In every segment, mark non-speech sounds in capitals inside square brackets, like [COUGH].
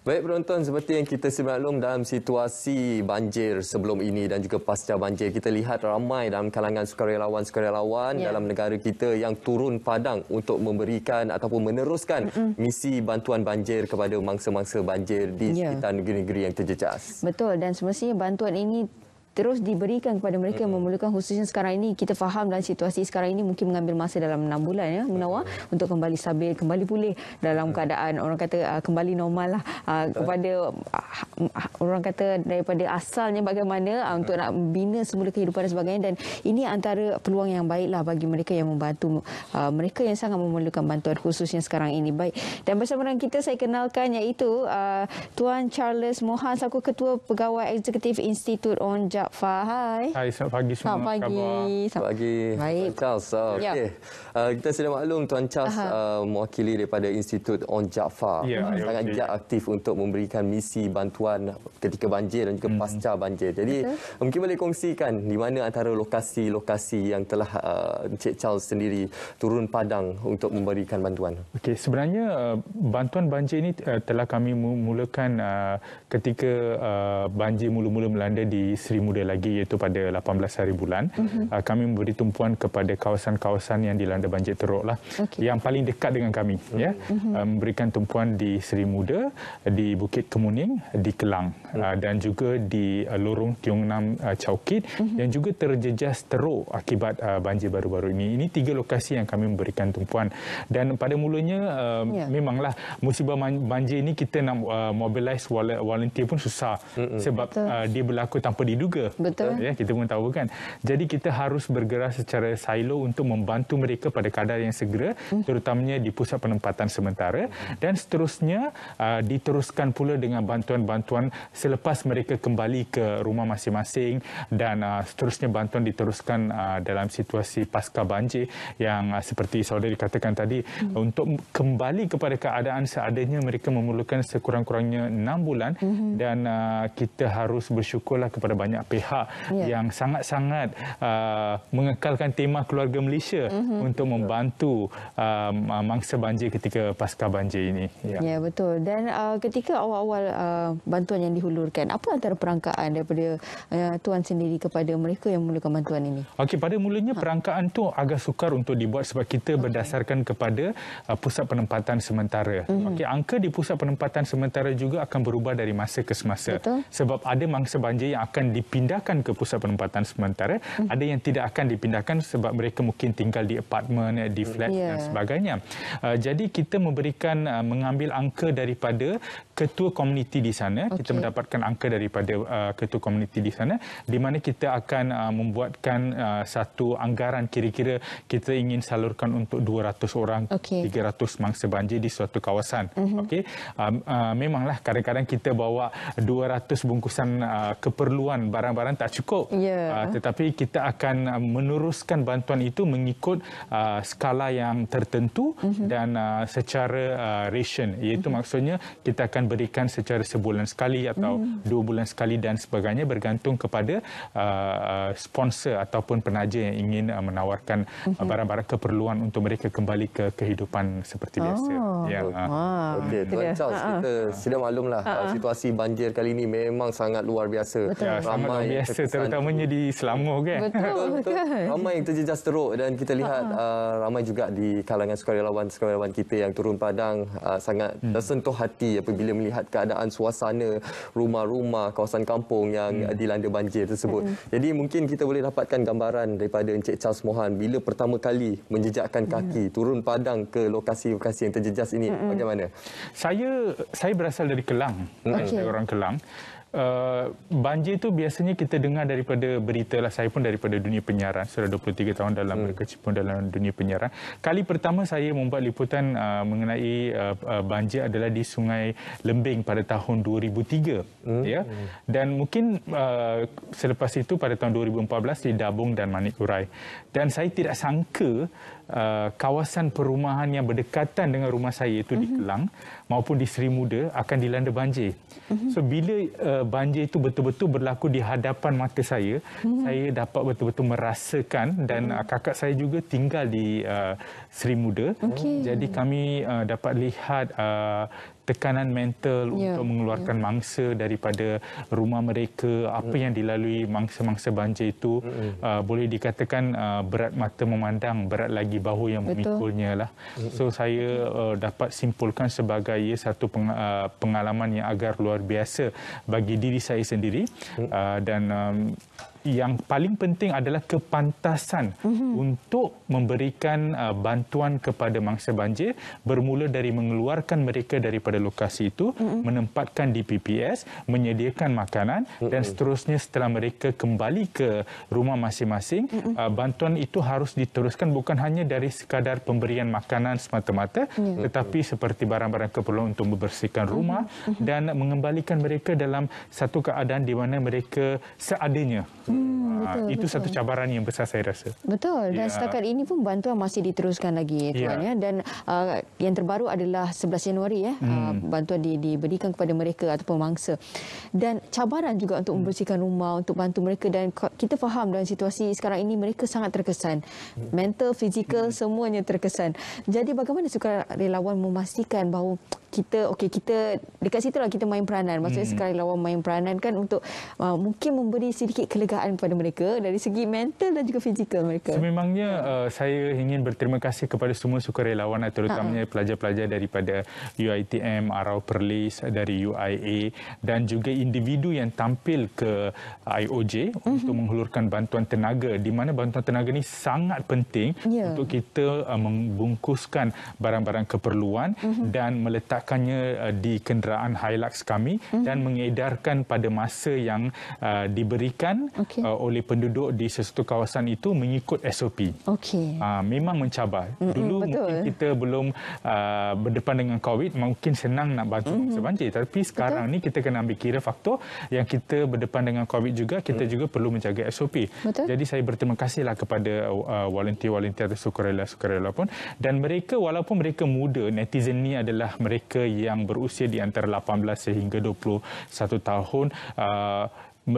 Baik penonton, seperti yang kita semaklum dalam situasi banjir sebelum ini dan juga pasca banjir, kita lihat ramai dalam kalangan sukarelawan-sukarelawan yeah. dalam negara kita yang turun padang untuk memberikan ataupun meneruskan mm -mm. misi bantuan banjir kepada mangsa-mangsa banjir di yeah. sekitar negeri-negeri yang terjejas. Betul dan semestinya bantuan ini terus diberikan kepada mereka yang memerlukan khususnya sekarang ini kita faham dalam situasi sekarang ini mungkin mengambil masa dalam 6 bulan ya Munawar untuk kembali stabil kembali pulih dalam keadaan orang kata ah, kembali normal lah ah, kepada orang kata daripada asalnya bagaimana uh, untuk nak bina semula kehidupan dan sebagainya dan ini antara peluang yang baiklah bagi mereka yang membantu uh, mereka yang sangat memerlukan bantuan khususnya sekarang ini baik dan bersama dengan kita saya kenalkan iaitu uh, Tuan Charles Mohan selaku Ketua Pegawai Eksekutif Institut On Jaffa Hai Hai selamat pagi semua selamat pagi selamat pagi baik Tuan Charles ya. Okey. ya. uh, kita sudah maklum Tuan Charles uh, mewakili daripada Institut On Jaffa ya, sangat ya, okay. aktif untuk memberikan misi bantuan kawan ketika banjir dan juga hmm. pasca banjir. Jadi Betul. Eh, mungkin boleh kongsikan di mana antara lokasi-lokasi yang telah uh, eh, Cik Charles sendiri turun padang untuk memberikan bantuan. Okey, sebenarnya uh, bantuan banjir ini uh, telah kami mulakan uh, ketika uh, banjir mula-mula melanda di Seri Muda lagi iaitu pada 18 hari bulan. Uh-huh. Uh, kami memberi tumpuan kepada kawasan-kawasan yang dilanda banjir teruklah okay. yang paling dekat dengan kami uh-huh. ya. Uh, memberikan tumpuan di Seri Muda, di Bukit Kemuning, di Kelang hmm. uh, dan juga di uh, lorong Tiong Nam uh, Chowkit hmm. dan juga terjejas teruk akibat uh, banjir baru-baru ini. Ini tiga lokasi yang kami memberikan tumpuan dan pada mulanya uh, um, yeah. memanglah musibah banjir ini kita nak uh, mobilize volunteer pun susah hmm. sebab uh, dia berlaku tanpa diduga. Betul. Uh, ya, kita pun tahu kan. Jadi kita harus bergerak secara silo untuk membantu mereka pada kadar yang segera hmm. terutamanya di pusat penempatan sementara hmm. dan seterusnya uh, diteruskan pula dengan bantuan-bantuan bantuan selepas mereka kembali ke rumah masing-masing dan uh, seterusnya bantuan diteruskan uh, dalam situasi pasca banjir yang uh, seperti saudari katakan tadi hmm. untuk kembali kepada keadaan seadanya mereka memerlukan sekurang-kurangnya enam bulan hmm. dan uh, kita harus bersyukurlah kepada banyak pihak yeah. yang sangat-sangat uh, mengekalkan tema keluarga Malaysia hmm. untuk membantu um, uh, mangsa banjir ketika pasca banjir ini. Ya yeah. yeah, betul dan uh, ketika awal-awal uh, bantuan yang dihulurkan. Apa antara perangkaan daripada uh, tuan sendiri kepada mereka yang memerlukan bantuan ini? Okey, pada mulanya ha. perangkaan tu agak sukar untuk dibuat sebab kita okay. berdasarkan kepada uh, pusat penempatan sementara. Mm-hmm. Okey, angka di pusat penempatan sementara juga akan berubah dari masa ke semasa. Betul. Sebab ada mangsa banjir yang akan dipindahkan ke pusat penempatan sementara, mm-hmm. ada yang tidak akan dipindahkan sebab mereka mungkin tinggal di apartmen, eh, di flat yeah. dan ya. sebagainya. Uh, jadi kita memberikan uh, mengambil angka daripada ketua komuniti di sana okay. kita mendapatkan angka daripada uh, ketua komuniti di sana di mana kita akan uh, membuatkan uh, satu anggaran kira-kira kita ingin salurkan untuk 200 orang okay. 300 mangsa banjir di suatu kawasan mm-hmm. okey uh, uh, memanglah kadang-kadang kita bawa 200 bungkusan uh, keperluan barang-barang tak cukup yeah. uh, tetapi kita akan uh, meneruskan bantuan itu mengikut uh, skala yang tertentu mm-hmm. dan uh, secara uh, ration iaitu mm-hmm. maksudnya kita akan diberikan secara sebulan sekali atau mm. dua bulan sekali dan sebagainya bergantung kepada uh, sponsor ataupun penaja yang ingin uh, menawarkan uh, hmm. barang-barang mm -hmm. keperluan untuk mereka kembali ke kehidupan seperti biasa. Oh, Ya. Okey, ah. ah, Tuan Charles, ah, kita ha. sudah maklumlah ha. situasi banjir kali ini memang sangat luar biasa. Betul. Ya, ramai luar biasa terutamanya di Selangor kan. Betul. betul, Ramai yang terjejas teruk dan kita lihat ha. uh, ramai juga di kalangan sukarelawan-sukarelawan kita yang turun padang uh, sangat hmm. tersentuh hati apabila melihat keadaan suasana rumah-rumah kawasan kampung yang hmm. dilanda banjir tersebut. Hmm. Jadi mungkin kita boleh dapatkan gambaran daripada Encik Charles Mohan bila pertama kali menjejakkan hmm. kaki hmm. turun padang ke lokasi-lokasi yang terjejas ini mm -mm. bagaimana? Saya saya berasal dari Kelang. Okay. Dari orang Kelang. Eh, banjir tu biasanya kita dengar daripada berita lah. Saya pun daripada dunia penyiaran. Sudah 23 tahun dalam hmm. berkecimpung dalam dunia penyiaran. Kali pertama saya membuat liputan uh, mengenai uh, uh, banjir adalah di Sungai Lembing pada tahun 2003. Hmm. Ya? Hmm. Dan mungkin uh, selepas itu pada tahun 2014 di Dabung dan Manikurai Dan saya tidak sangka Uh, kawasan perumahan yang berdekatan dengan rumah saya itu uh-huh. di Kelang maupun di Seri Muda akan dilanda banjir. Uh-huh. So bila uh, banjir itu betul-betul berlaku di hadapan mata saya, hmm. saya dapat betul-betul merasakan dan hmm. kakak saya juga tinggal di uh, Seri Muda. Okay. Jadi kami uh, dapat lihat uh, tekanan mental ya, untuk mengeluarkan ya. mangsa daripada rumah mereka apa hmm. yang dilalui mangsa-mangsa banjir itu mm uh, boleh dikatakan uh, berat mata memandang berat lagi bahu yang memikulnya lah hmm. so saya uh, dapat simpulkan sebagai ya, satu peng, uh, pengalaman yang agar luar biasa bagi diri saya sendiri hmm. uh, dan um, yang paling penting adalah kepantasan mm-hmm. untuk memberikan uh, bantuan kepada mangsa banjir bermula dari mengeluarkan mereka daripada lokasi itu mm-hmm. menempatkan di PPS menyediakan makanan mm-hmm. dan mhm. seterusnya setelah mereka kembali ke rumah masing-masing mm-hmm. uh, bantuan itu harus diteruskan bukan hanya dari sekadar pemberian makanan semata-mata mm-hmm. tetapi seperti barang-barang keperluan untuk membersihkan mhm. rumah mm-hmm. dan mengembalikan mereka dalam satu keadaan di mana mereka seadanya Hmm, ah, betul, itu betul. satu cabaran yang besar saya rasa. Betul. Dan ya. setakat ini pun bantuan masih diteruskan lagi, eh, tuan ya. ya. Dan uh, yang terbaru adalah 11 Januari ya, hmm. uh, bantuan di, diberikan kepada mereka ataupun mangsa. Dan cabaran juga untuk hmm. membersihkan rumah untuk bantu mereka dan kita faham dalam situasi sekarang ini mereka sangat terkesan. Hmm. Mental, fizikal hmm. semuanya terkesan. Jadi bagaimana sukar relawan memastikan bahawa kita okey kita dekat situlah kita main peranan. Maksudnya hmm. sukarelawan main peranan kan untuk uh, mungkin memberi sedikit kelegaan kepercayaan kepada mereka dari segi mental dan juga fizikal mereka? Sememangnya uh, saya ingin berterima kasih kepada semua sukarelawan terutamanya ha pelajar-pelajar daripada UITM, Arau Perlis, dari UIA dan juga individu yang tampil ke IOJ uh-huh. Mhm. untuk menghulurkan bantuan tenaga di mana bantuan tenaga ini sangat penting yeah. untuk kita uh, membungkuskan barang-barang keperluan uh-huh. dan meletakkannya uh, di kenderaan Hilux kami uh-huh. dan mengedarkan pada masa yang uh, diberikan okay okay. uh, oleh penduduk di sesuatu kawasan itu mengikut SOP. Okay. Uh, ah, memang mencabar. Mm-hmm, Dulu betul. mungkin kita belum uh, berdepan dengan COVID, mungkin senang nak bantu mm-hmm. mangsa banjir. Tapi sekarang betul. ni kita kena ambil kira faktor yang kita berdepan dengan COVID juga, kita mm. juga perlu menjaga SOP. Betul. Jadi saya berterima kasihlah kepada uh, volunteer-volunteer atau sukarela-sukarela pun. Dan mereka, walaupun mereka muda, netizen ni adalah mereka yang berusia di antara 18 sehingga 21 tahun. Uh,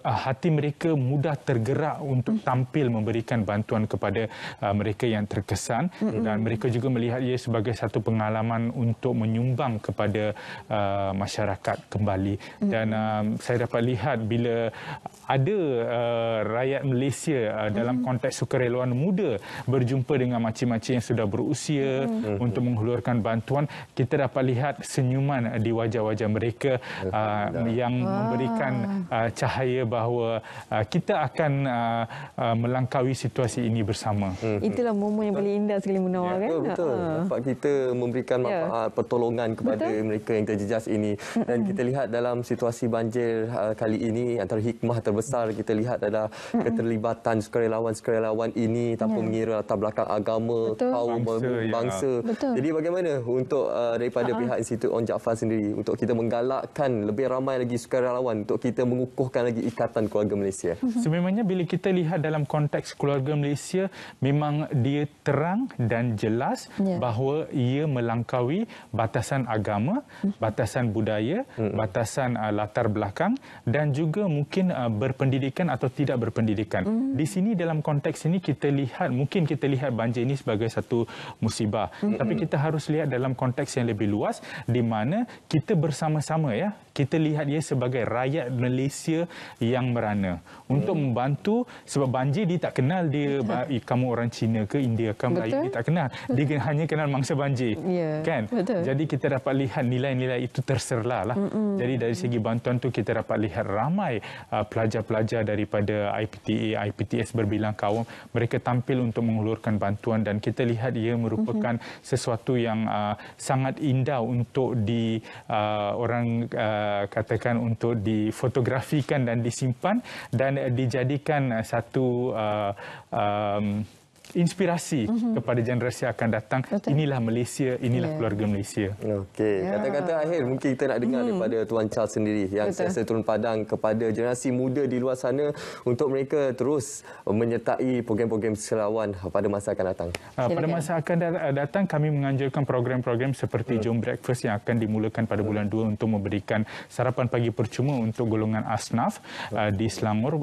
Ah, hati mereka mudah tergerak untuk tampil memberikan bantuan kepada ah, mereka yang terkesan dan mereka juga melihat ia sebagai satu pengalaman untuk menyumbang kepada ah, masyarakat kembali dan saya dapat lihat bila ada rakyat Malaysia dalam konteks sukarelawan muda berjumpa dengan makcik-makcik yang sudah berusia untuk menghulurkan bantuan kita dapat lihat senyuman di wajah-wajah mereka yang memberikan cahaya percaya bahawa uh, kita akan uh, uh, melangkaui situasi ini bersama. Mhm. Itulah momen yang paling indah sekali menawar. Ya, kan? betul. Dapat ha. kita memberikan ya. manfaat, pertolongan kepada betul. mereka yang terjejas ini. Dan kita lihat dalam situasi banjir uh, kali ini, antara hikmah terbesar kita lihat adalah keterlibatan sukarelawan-sukarelawan ini tanpa ya. mengira latar belakang agama, kaum, bangsa. Ya. bangsa. Betul. Jadi bagaimana untuk daripada uh -huh. pihak Institut On sendiri untuk kita menggalakkan lebih ramai lagi sukarelawan untuk kita mengukuhkan lagi lagi ikatan keluarga Malaysia. Mhm. Sebenarnya bila kita lihat dalam konteks keluarga Malaysia memang dia terang dan jelas yeah. bahawa ia melangkaui batasan agama, mhm. batasan budaya, mhm. batasan uh, latar belakang dan juga mungkin uh, berpendidikan atau tidak berpendidikan. Mm. Di sini dalam konteks ini kita lihat mungkin kita lihat banjir ini sebagai satu musibah mm. tapi kita harus lihat dalam konteks yang lebih luas di mana kita bersama-sama ya kita lihat ia sebagai rakyat Malaysia yang merana untuk hmm. membantu sebab banjir dia tak kenal dia [LAUGHS] betul. kamu orang Cina ke India ke Melayu dia tak kenal dia hanya kenal mangsa banjir yeah, kan betul. jadi kita dapat lihat nilai-nilai itu terserlah lah. mm -mm. jadi dari segi bantuan tu kita dapat lihat ramai uh, pelajar-pelajar uh, daripada IPTA IPTS berbilang kaum mereka tampil untuk mengulurkan bantuan dan kita lihat ia merupakan mm -hmm. sesuatu yang uh, sangat indah untuk di uh, orang uh, katakan untuk difotografikan dan disimpan dan dijadikan uh, satu uh, um, inspirasi mm -hmm. kepada generasi akan datang. Betul. Inilah Malaysia, inilah yeah. keluarga Malaysia. Okey, yeah. kata-kata akhir mungkin kita nak dengar mm. daripada Tuan Charles sendiri yang saya turun padang kepada generasi muda di luar sana untuk mereka terus menyertai program-program selawan pada masa akan datang. Ah, Silakan. Pada masa akan ah, datang, kami menganjurkan program-program seperti mm. Jom Breakfast yang akan dimulakan pada bulan 2 untuk memberikan sarapan pagi percuma untuk golongan ASNAF hmm. ah, di Selangor,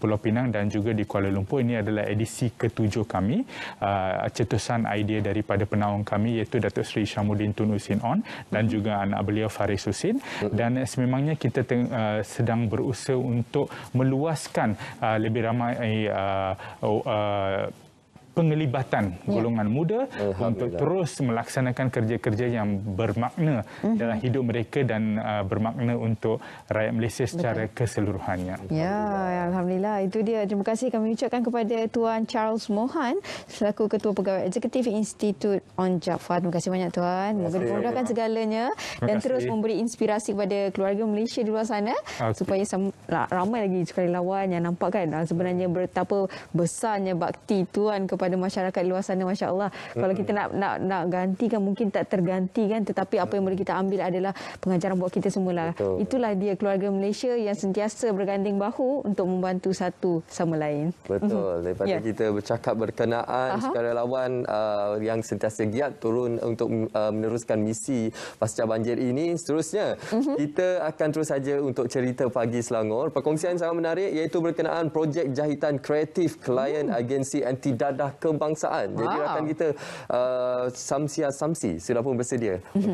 Pulau Pinang dan juga di Kuala Lumpur. Ini adalah edisi ketujuh kami uh, cetusan idea daripada penaung kami iaitu Datuk Seri Syamuddin Tun Usin On dan juga anak beliau Faris Usin hmm. dan eh, sememangnya kita teng- uh, sedang berusaha untuk meluaskan uh, lebih ramai eh, uh, oh, uh, pengelibatan ya. golongan ya. muda untuk terus melaksanakan kerja-kerja yang bermakna uh-huh. dalam hidup mereka dan uh, bermakna untuk rakyat Malaysia secara Betul. keseluruhannya. Ya, ya alhamdulillah itu dia. Terima kasih kami ucapkan kepada Tuan Charles Mohan selaku Ketua Pegawai Eksekutif Institut On Job Terima kasih banyak tuan. Moga dipermudahkan segalanya dan terus memberi inspirasi kepada keluarga Malaysia di luar sana okay. supaya ramai lagi sekali lawan yang nampak kan sebenarnya ya. betapa besarnya bakti tuan kepada kepada masyarakat luar sana masya-Allah. Kalau kita nak nak nak gantikan mungkin tak tergantikan tetapi apa yang boleh kita ambil adalah pengajaran buat kita semua lah. Itulah dia keluarga Malaysia yang sentiasa berganding bahu untuk membantu satu sama lain. Betul. Mhm. Daripada yeah. kita bercakap berkenaan Aha. secara lawan uh, yang sentiasa giat turun untuk uh, meneruskan misi pasca banjir ini seterusnya uh-huh. kita akan terus saja untuk cerita pagi Selangor perkongsian sangat menarik iaitu berkenaan projek jahitan kreatif klien uh-huh. agensi anti dadah kebangsaan. Jadi akan kita uh, Samsia Samsi sudah pun bersedia untuk [LAUGHS]